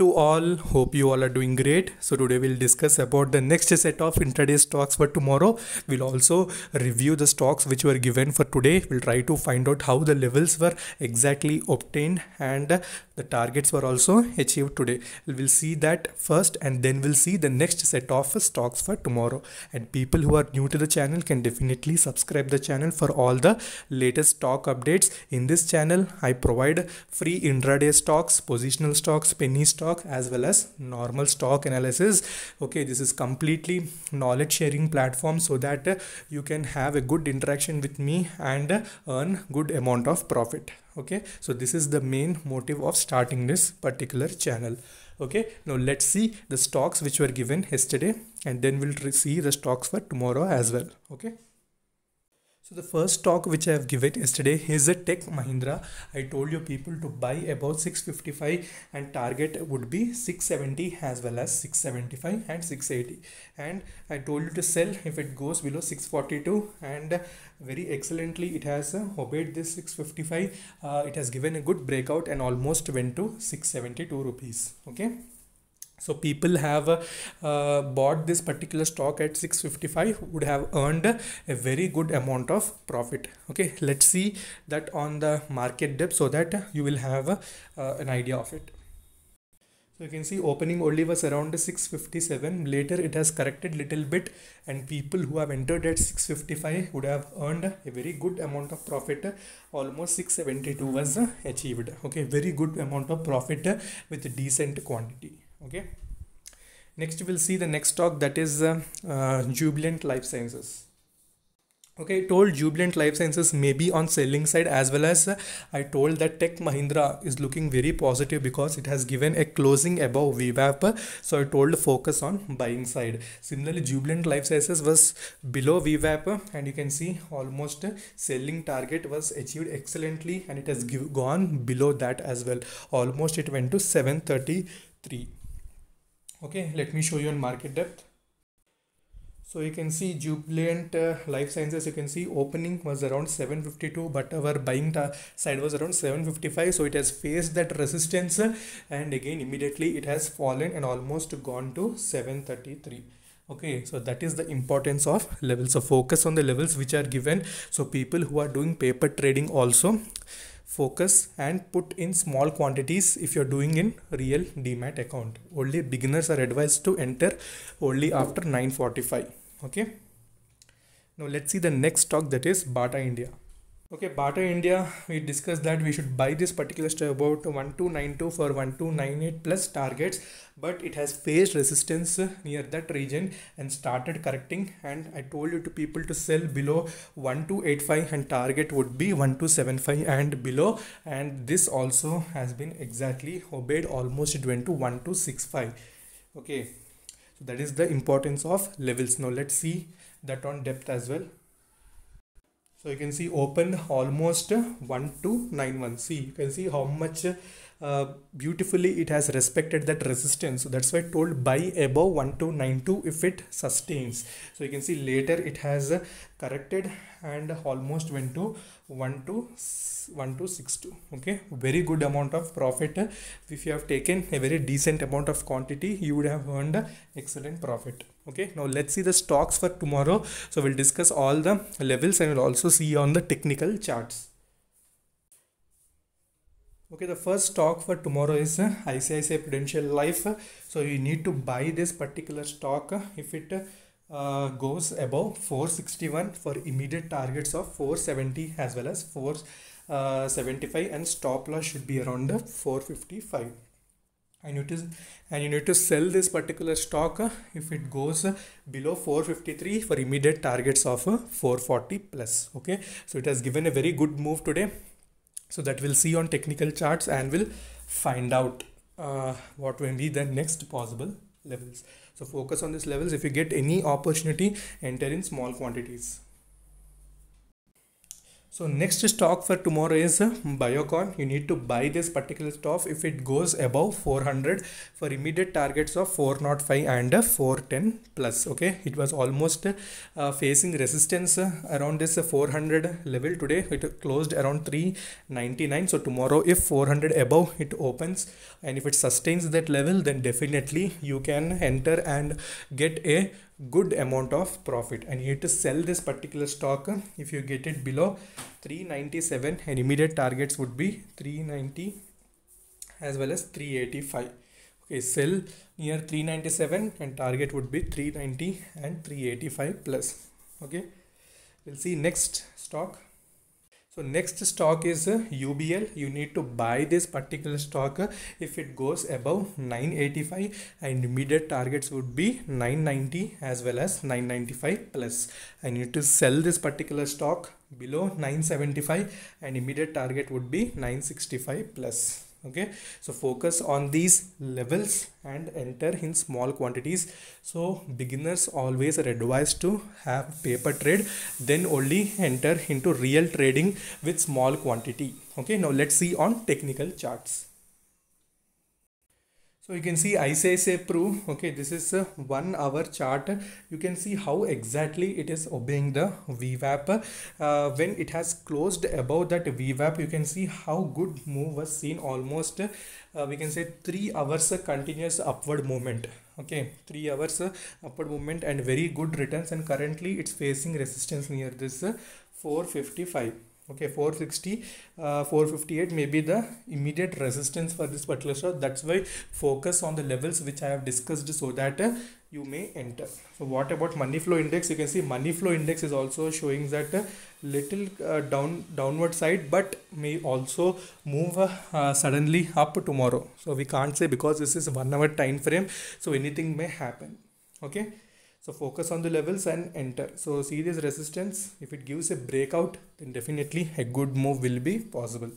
to all. Hope you all are doing great. So today we'll discuss about the next set of intraday stocks for tomorrow. We'll also review the stocks which were given for today. We'll try to find out how the levels were exactly obtained and the targets were also achieved today. We'll see that first and then we'll see the next set of stocks for tomorrow. And people who are new to the channel can definitely subscribe the channel for all the latest stock updates. In this channel, I provide free intraday stocks, positional stocks, penny stocks stock as well as normal stock analysis okay this is completely knowledge sharing platform so that uh, you can have a good interaction with me and uh, earn good amount of profit okay so this is the main motive of starting this particular channel okay now let's see the stocks which were given yesterday and then we'll see the stocks for tomorrow as well okay so the first talk which I have given yesterday is a Tech Mahindra. I told you people to buy about 655 and target would be 670 as well as 675 and 680. And I told you to sell if it goes below 642 and very excellently it has uh, obeyed this 655. Uh, it has given a good breakout and almost went to 672 rupees. Okay so people have uh, bought this particular stock at 655 would have earned a very good amount of profit okay let's see that on the market dip so that you will have uh, an idea of it so you can see opening only was around 657 later it has corrected little bit and people who have entered at 655 would have earned a very good amount of profit almost 672 was uh, achieved okay very good amount of profit with decent quantity okay next you will see the next talk that is uh, uh, jubilant life sciences okay I told jubilant life sciences maybe on selling side as well as uh, i told that tech mahindra is looking very positive because it has given a closing above vwap so i told focus on buying side similarly jubilant life sciences was below vwap and you can see almost selling target was achieved excellently and it has give, gone below that as well almost it went to 733 okay let me show you on market depth so you can see jubilant uh, life sciences you can see opening was around 752 but our buying side was around 755 so it has faced that resistance uh, and again immediately it has fallen and almost gone to 733 okay so that is the importance of levels so focus on the levels which are given so people who are doing paper trading also focus and put in small quantities if you're doing in real demat account only beginners are advised to enter only after 945 okay now let's see the next stock that is bata india Okay, barter India, we discussed that we should buy this particular stock about 1292 for 1298 plus targets, but it has faced resistance near that region and started correcting. And I told you to people to sell below 1285 and target would be 1275 and below. And this also has been exactly obeyed almost it went to 1265. Okay, so that is the importance of levels. Now let's see that on depth as well so you can see opened almost 1291 see you can see how much uh, beautifully it has respected that resistance so that's why told buy above 1292 if it sustains so you can see later it has corrected and almost went to 1262 okay very good amount of profit if you have taken a very decent amount of quantity you would have earned excellent profit okay now let's see the stocks for tomorrow so we'll discuss all the levels and we'll also see on the technical charts okay the first stock for tomorrow is ICICI uh, Prudential Life so you need to buy this particular stock uh, if it uh, goes above 461 for immediate targets of 470 as well as 475 uh, and stop loss should be around 455 and you to and you need to sell this particular stock if it goes below 453 for immediate targets of 440 plus okay so it has given a very good move today so that we'll see on technical charts and we'll find out uh, what will be the next possible levels so focus on these levels if you get any opportunity enter in small quantities so next stock for tomorrow is uh, Biocon. You need to buy this particular stock if it goes above 400 for immediate targets of 405 and uh, 410 plus. Okay, it was almost uh, facing resistance uh, around this 400 level today. It closed around 399. So tomorrow, if 400 above, it opens, and if it sustains that level, then definitely you can enter and get a good amount of profit and you need to sell this particular stock if you get it below 397 and immediate targets would be 390 as well as 385 okay sell near 397 and target would be 390 and 385 plus okay we'll see next stock so next stock is UBL you need to buy this particular stock if it goes above 985 and immediate targets would be 990 as well as 995 plus I need to sell this particular stock below 975 and immediate target would be 965 plus okay so focus on these levels and enter in small quantities so beginners always are advised to have paper trade then only enter into real trading with small quantity okay now let's see on technical charts so you can see I say, say Pro, okay, this is a one hour chart. You can see how exactly it is obeying the VWAP. Uh, when it has closed above that VWAP, you can see how good move was seen almost, uh, we can say three hours continuous upward movement. Okay, three hours upward movement and very good returns and currently it's facing resistance near this 455 okay 460 uh, 458 may be the immediate resistance for this particular shot that's why focus on the levels which i have discussed so that uh, you may enter so what about money flow index you can see money flow index is also showing that uh, little uh, down downward side but may also move uh, uh, suddenly up tomorrow so we can't say because this is one hour time frame so anything may happen okay so focus on the levels and enter so see this resistance if it gives a breakout then definitely a good move will be possible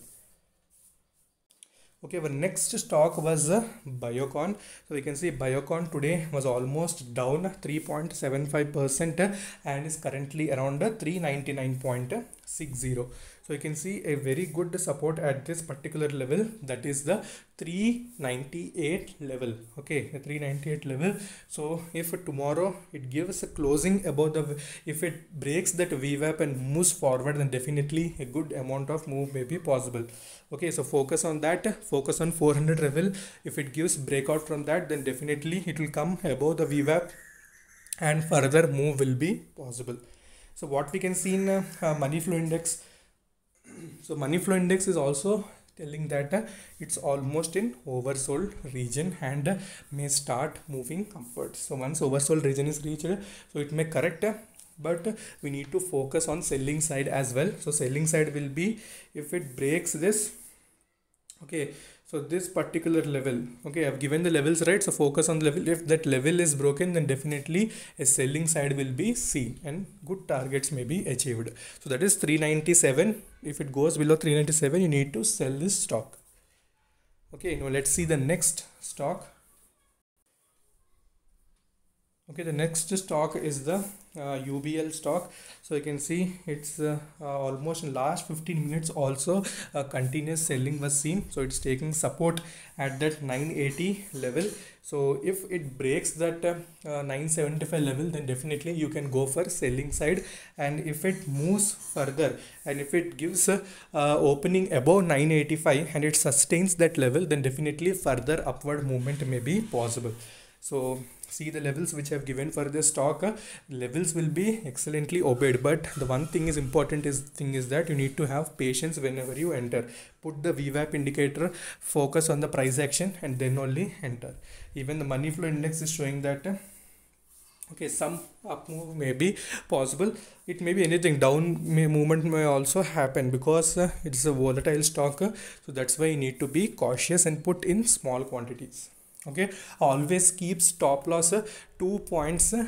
okay our next stock was uh, biocon so you can see biocon today was almost down 3.75 percent and is currently around 399.60 so you can see a very good support at this particular level that is the 398 level okay the 398 level so if tomorrow it gives a closing above the if it breaks that vwap and moves forward then definitely a good amount of move may be possible okay so focus on that focus on 400 level if it gives breakout from that then definitely it will come above the vwap and further move will be possible so what we can see in uh, money flow index so money flow index is also telling that uh, it's almost in oversold region and uh, may start moving upwards so once oversold region is reached uh, so it may correct uh, but uh, we need to focus on selling side as well so selling side will be if it breaks this okay so this particular level okay i've given the levels right so focus on the level if that level is broken then definitely a selling side will be seen and good targets may be achieved so that is 397 if it goes below 397 you need to sell this stock okay now let's see the next stock okay the next stock is the uh, UBL stock so you can see it's uh, uh, almost in last 15 minutes also uh, continuous selling was seen so it's taking support at that 980 level so if it breaks that uh, uh, 975 level then definitely you can go for selling side and if it moves further and if it gives opening above 985 and it sustains that level then definitely further upward movement may be possible so see the levels which I've given for this stock uh, levels will be excellently obeyed but the one thing is important is thing is that you need to have patience whenever you enter put the VWAP indicator focus on the price action and then only enter even the money flow index is showing that uh, okay some up move may be possible it may be anything down may movement may also happen because uh, it's a volatile stock uh, so that's why you need to be cautious and put in small quantities okay always keep stop loss uh, two points uh,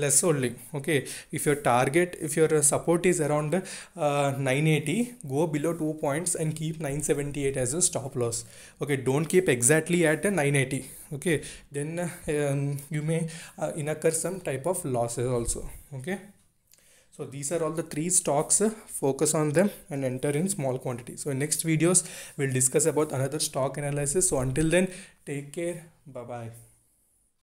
less only okay if your target if your uh, support is around uh, 980 go below 2 points and keep 978 as a stop loss okay don't keep exactly at 980 okay then um, you may uh, incur some type of losses also okay so these are all the three stocks focus on them and enter in small quantity so in next videos we'll discuss about another stock analysis so until then take care Bye bye.